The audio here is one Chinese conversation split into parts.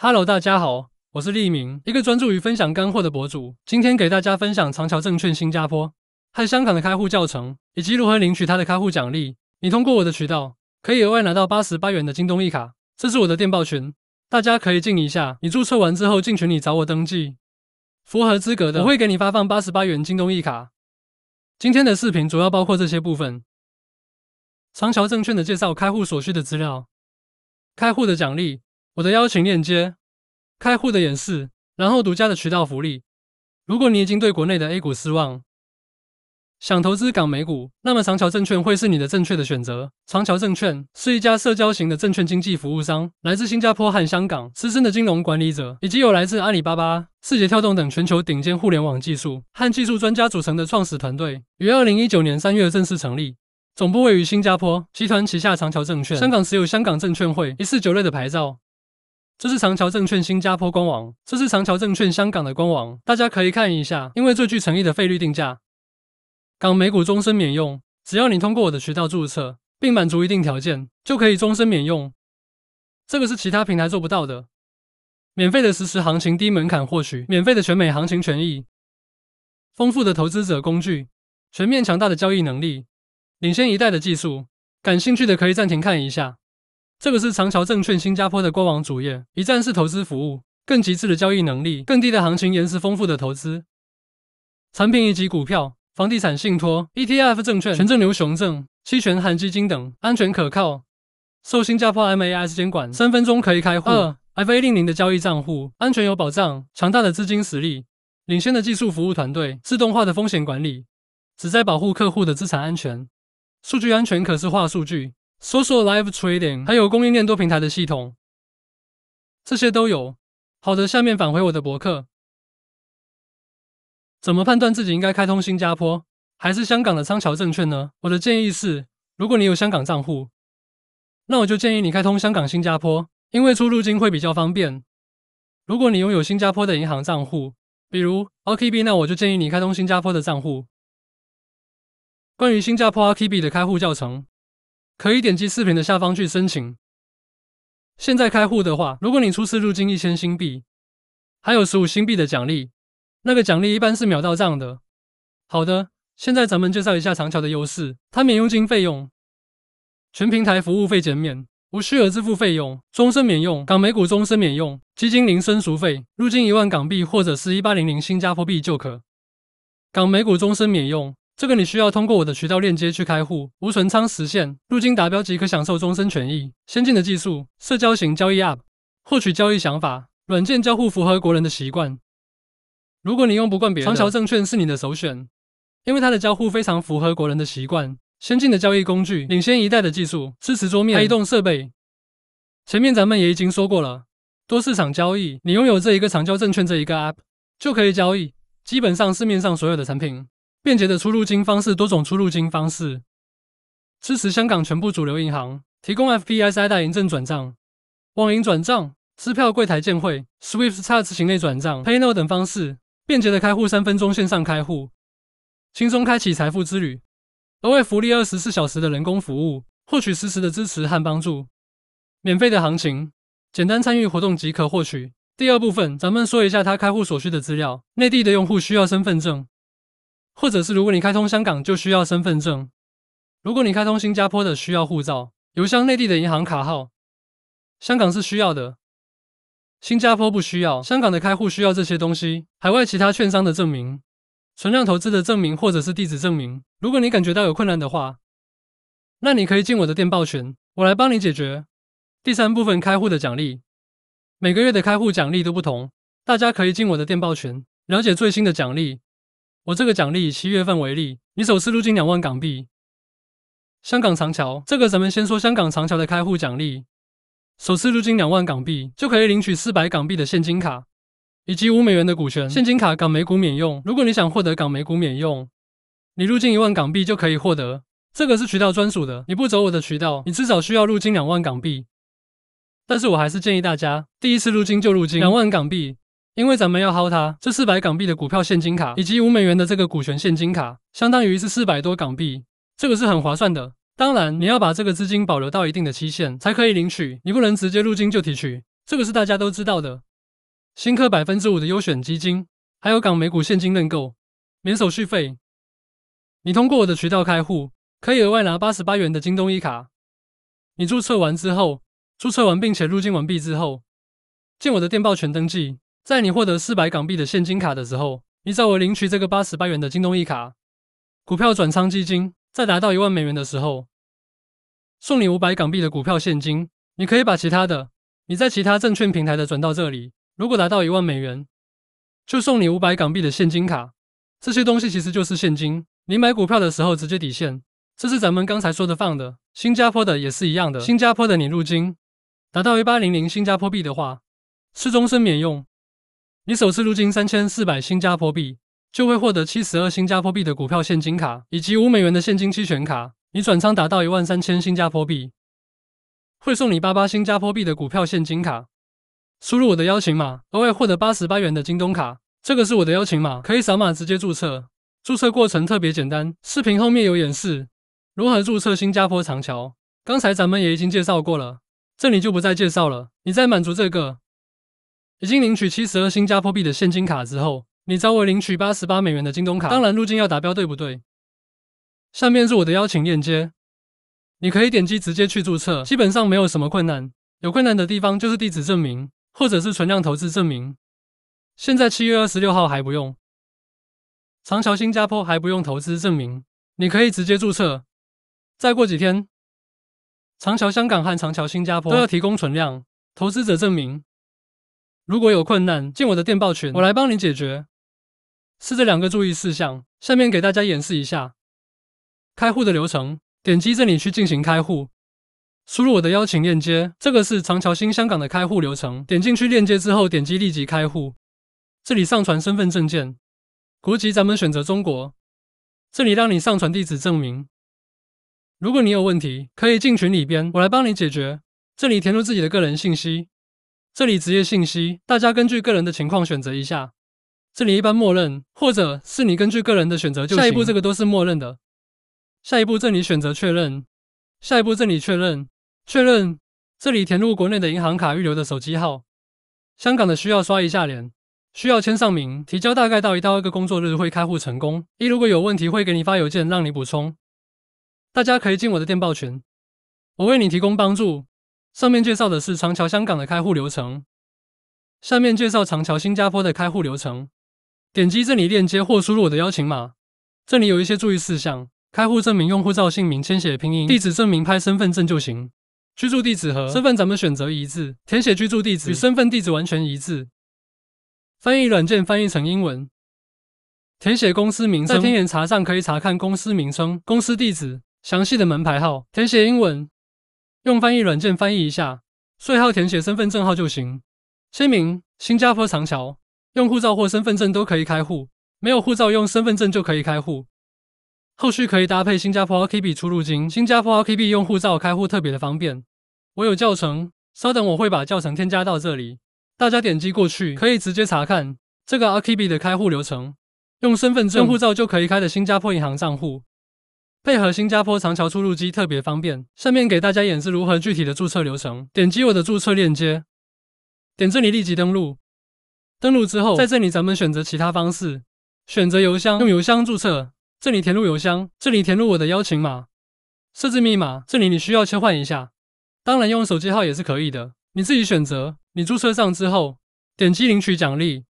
Hello，大家好，我是立明，一个专注于分享干货的博主。今天给大家分享长桥证券新加坡和香港的开户教程，以及如何领取它的开户奖励。你通过我的渠道，可以额外拿到八十八元的京东一卡。这是我的电报群，大家可以进一下。你注册完之后进群里找我登记，符合资格的，我会给你发放八十八元京东一卡。今天的视频主要包括这些部分：长桥证券的介绍、开户所需的资料、开户的奖励。我的邀请链接，开户的演示，然后独家的渠道福利。如果你已经对国内的 A 股失望，想投资港美股，那么长桥证券会是你的正确的选择。长桥证券是一家社交型的证券经纪服务商，来自新加坡和香港，资深的金融管理者，以及有来自阿里巴巴、字节跳动等全球顶尖互联网技术和技术专家组成的创始团队，于二零一九年三月正式成立，总部位于新加坡，集团旗下长桥证券香港持有香港证券会一四九类的牌照。这是长桥证券新加坡官网，这是长桥证券香港的官网，大家可以看一下。因为最具诚意的费率定价，港美股终身免用，只要你通过我的渠道注册，并满足一定条件，就可以终身免用。这个是其他平台做不到的。免费的实时行情，低门槛获取，免费的全美行情权益，丰富的投资者工具，全面强大的交易能力，领先一代的技术。感兴趣的可以暂停看一下。这个是长桥证券新加坡的官网主页，一站式投资服务，更极致的交易能力，更低的行情延迟，丰富的投资产品，以及股票、房地产、信托、ETF、证券、权证、牛熊证、期权、含基金等，安全可靠，受新加坡 MAS 监管，三分钟可以开户。二 F A 零零的交易账户，安全有保障，强大的资金实力，领先的技术服务团队，自动化的风险管理，旨在保护客户的资产安全，数据安全可视化数据。i a live trading，还有供应链多平台的系统，这些都有。好的，下面返回我的博客。怎么判断自己应该开通新加坡还是香港的昌桥证券呢？我的建议是，如果你有香港账户，那我就建议你开通香港、新加坡，因为出入境会比较方便。如果你拥有新加坡的银行账户，比如 O K B，那我就建议你开通新加坡的账户。关于新加坡 O K B 的开户教程。可以点击视频的下方去申请。现在开户的话，如果你初次入金一千新币，还有十五新币的奖励，那个奖励一般是秒到账的。好的，现在咱们介绍一下长桥的优势：它免佣金费用，全平台服务费减免，无需额支付费用，终身免用港美股终身免用，基金零申赎费，入金一万港币或者是一八零零新加坡币就可，港美股终身免用。这个你需要通过我的渠道链接去开户，无存仓实现入金达标即可享受终身权益。先进的技术，社交型交易 App，获取交易想法，软件交互符合国人的习惯。如果你用不惯别人，长桥证券是你的首选，因为它的交互非常符合国人的习惯。先进的交易工具，领先一代的技术，支持桌面、移动设备。前面咱们也已经说过了，多市场交易，你拥有这一个长交证券这一个 App 就可以交易，基本上市面上所有的产品。便捷的出入金方式，多种出入金方式，支持香港全部主流银行提供 f p i 大代银证转账、网银转账、支票柜台见汇、SWIFT 差值行内转账、PayNow 等方式。便捷的开户，三分钟线上开户，轻松开启财富之旅。额外福利：二十四小时的人工服务，获取实时的支持和帮助。免费的行情，简单参与活动即可获取。第二部分，咱们说一下他开户所需的资料。内地的用户需要身份证。或者是如果你开通香港就需要身份证，如果你开通新加坡的需要护照、邮箱、内地的银行卡号。香港是需要的，新加坡不需要。香港的开户需要这些东西：海外其他券商的证明、存量投资的证明或者是地址证明。如果你感觉到有困难的话，那你可以进我的电报群，我来帮你解决。第三部分开户的奖励，每个月的开户奖励都不同，大家可以进我的电报群了解最新的奖励。我这个奖励以七月份为例，你首次入境两万港币，香港长桥这个咱们先说香港长桥的开户奖励，首次入境两万港币就可以领取四百港币的现金卡，以及五美元的股权现金卡港美股免用。如果你想获得港美股免用，你入境一万港币就可以获得。这个是渠道专属的，你不走我的渠道，你至少需要入境两万港币。但是我还是建议大家第一次入境就入境两万港币。因为咱们要薅它这四百港币的股票现金卡，以及五美元的这个股权现金卡，相当于是四百多港币，这个是很划算的。当然，你要把这个资金保留到一定的期限才可以领取，你不能直接入金就提取，这个是大家都知道的。新客百分之五的优选基金，还有港美股现金认购，免手续费。你通过我的渠道开户，可以额外拿八十八元的京东一卡。你注册完之后，注册完并且入金完毕之后，进我的电报全登记。在你获得四百港币的现金卡的时候，你找我领取这个八十八元的京东一卡，股票转仓基金，在达到一万美元的时候，送你五百港币的股票现金。你可以把其他的你在其他证券平台的转到这里，如果达到一万美元，就送你五百港币的现金卡。这些东西其实就是现金，你买股票的时候直接抵现。这是咱们刚才说的放的新加坡的也是一样的，新加坡的你入金达到一八零零新加坡币的话是终身免用。你首次入金三千四百新加坡币，就会获得七十二新加坡币的股票现金卡以及五美元的现金期权卡。你转仓达到一万三千新加坡币，会送你八八新加坡币的股票现金卡。输入我的邀请码，额外获得八十八元的京东卡。这个是我的邀请码，可以扫码直接注册。注册过程特别简单，视频后面有演示如何注册新加坡长桥。刚才咱们也已经介绍过了，这里就不再介绍了。你再满足这个。已经领取七十二新加坡币的现金卡之后，你找我领取八十八美元的京东卡。当然，入境要达标，对不对？下面是我的邀请链接，你可以点击直接去注册，基本上没有什么困难。有困难的地方就是地址证明或者是存量投资证明。现在七月二十六号还不用长桥新加坡还不用投资证明，你可以直接注册。再过几天，长桥香港和长桥新加坡都要提供存量投资者证明。如果有困难，进我的电报群，我来帮你解决。是这两个注意事项。下面给大家演示一下开户的流程。点击这里去进行开户，输入我的邀请链接。这个是长桥新香港的开户流程。点进去链接之后，点击立即开户。这里上传身份证件，国籍咱们选择中国。这里让你上传地址证明。如果你有问题，可以进群里边，我来帮你解决。这里填入自己的个人信息。这里职业信息，大家根据个人的情况选择一下。这里一般默认，或者是你根据个人的选择就行。下一步这个都是默认的。下一步这里选择确认，下一步这里确认，确认。这里填入国内的银行卡预留的手机号，香港的需要刷一下脸，需要签上名。提交大概到一到二个工作日会开户成功。一如果有问题会给你发邮件让你补充。大家可以进我的电报群，我为你提供帮助。上面介绍的是长桥香港的开户流程，下面介绍长桥新加坡的开户流程。点击这里链接或输入我的邀请码。这里有一些注意事项：开户证明用户照姓名，签写拼音；地址证明拍身份证就行。居住地址和身份咱们选择一致，填写居住地址与身份地址完全一致。翻译软件翻译成英文，填写公司名称。在天眼查上可以查看公司名称、公司地址、详细的门牌号。填写英文。用翻译软件翻译一下，税号填写身份证号就行。签名：新加坡长桥，用护照或身份证都可以开户，没有护照用身份证就可以开户。后续可以搭配新加坡 RKB 出入金，新加坡 RKB 用护照开户特别的方便。我有教程，稍等我会把教程添加到这里，大家点击过去可以直接查看这个 RKB 的开户流程，用身份证、用护照就可以开的新加坡银行账户。配合新加坡长桥出入机特别方便。下面给大家演示如何具体的注册流程。点击我的注册链接，点这里立即登录。登录之后，在这里咱们选择其他方式，选择邮箱，用邮箱注册。这里填入邮箱，这里填入我的邀请码，设置密码。这里你需要切换一下，当然用手机号也是可以的，你自己选择。你注册上之后，点击领取奖励。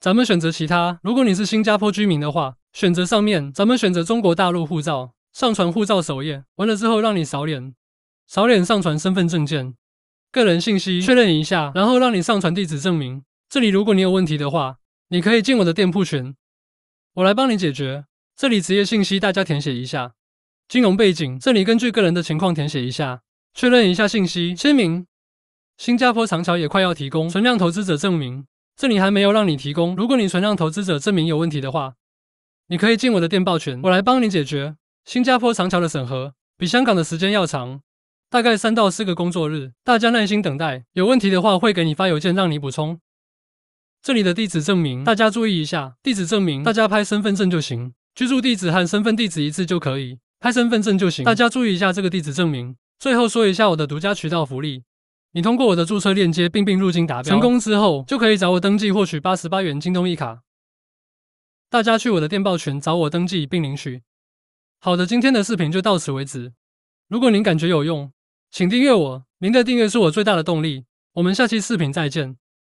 咱们选择其他，如果你是新加坡居民的话，选择上面，咱们选择中国大陆护照。上传护照首页，完了之后让你扫脸，扫脸上传身份证件，个人信息确认一下，然后让你上传地址证明。这里如果你有问题的话，你可以进我的店铺群，我来帮你解决。这里职业信息大家填写一下，金融背景这里根据个人的情况填写一下，确认一下信息，签名。新加坡长桥也快要提供存量投资者证明，这里还没有让你提供。如果你存量投资者证明有问题的话，你可以进我的电报群，我来帮你解决。新加坡长桥的审核比香港的时间要长，大概三到四个工作日，大家耐心等待。有问题的话会给你发邮件让你补充。这里的地址证明，大家注意一下，地址证明大家拍身份证就行，居住地址和身份地址一致就可以，拍身份证就行。大家注意一下这个地址证明。最后说一下我的独家渠道福利，你通过我的注册链接并并入金达标成功之后，就可以找我登记获取八十八元京东一卡。大家去我的电报群找我登记并领取。好的，今天的视频就到此为止。如果您感觉有用，请订阅我。您的订阅是我最大的动力。我们下期视频再见。